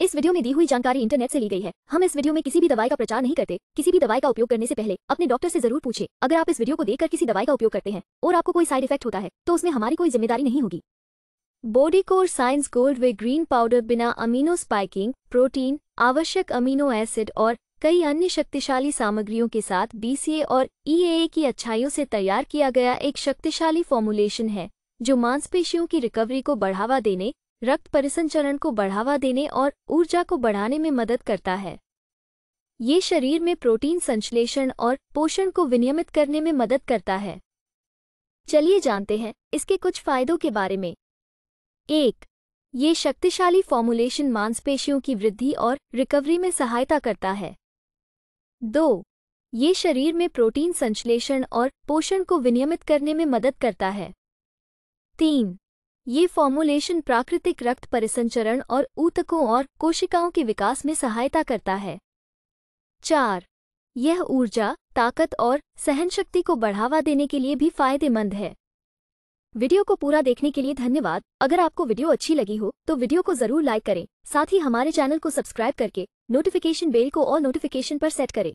इस वीडियो में दी हुई जानकारी इंटरनेट से ली गई है हम इस वीडियो में किसी भी दवाई का प्रचार नहीं करते किसी भी दवाई का उपयोग करने से पहले अपने डॉक्टर से जरूर पूछे अगर आप इस वीडियो को देखकर किसी दवाई का उपयोग करते हैं और आपको कोई साइड इफेक्ट होता है तो उसमें हमारी कोई जिम्मेदारी नहीं होगी body core science gold whey green powder बिना अमीनो स्पाइकिंग प्रोटीन आवश्यक अमीनो एसिड और कई अन्य शक्तिशाली सामग्रियों के साथ बीसीए और ईएए e की अच्छाइयों से तैयार किया गया एक शक्तिशाली फॉर्मुलेशन है जो मांसपेशियों की रिकवरी को बढ़ावा देने रक्त परिसंचरण को बढ़ावा देने और ऊर्जा को बढ़ाने में मदद करता है ये शरीर में प्रोटीन संश्लेषण और पोषण को विनियमित करने में मदद करता है चलिए जानते हैं इसके कुछ फायदों के बारे में एक ये शक्तिशाली फॉर्मुलेशन मांसपेशियों की वृद्धि और रिकवरी में सहायता करता है दो ये शरीर में प्रोटीन संश्लेषण और पोषण को विनियमित करने में मदद करता है तीन ये फॉर्मुलेशन प्राकृतिक रक्त परिसंचरण और ऊतकों और कोशिकाओं के विकास में सहायता करता है चार यह ऊर्जा ताकत और सहनशक्ति को बढ़ावा देने के लिए भी फायदेमंद है वीडियो को पूरा देखने के लिए धन्यवाद अगर आपको वीडियो अच्छी लगी हो तो वीडियो को जरूर लाइक करें साथ ही हमारे चैनल को सब्सक्राइब करके नोटिफिकेशन बेल को और नोटिफिकेशन पर सेट करें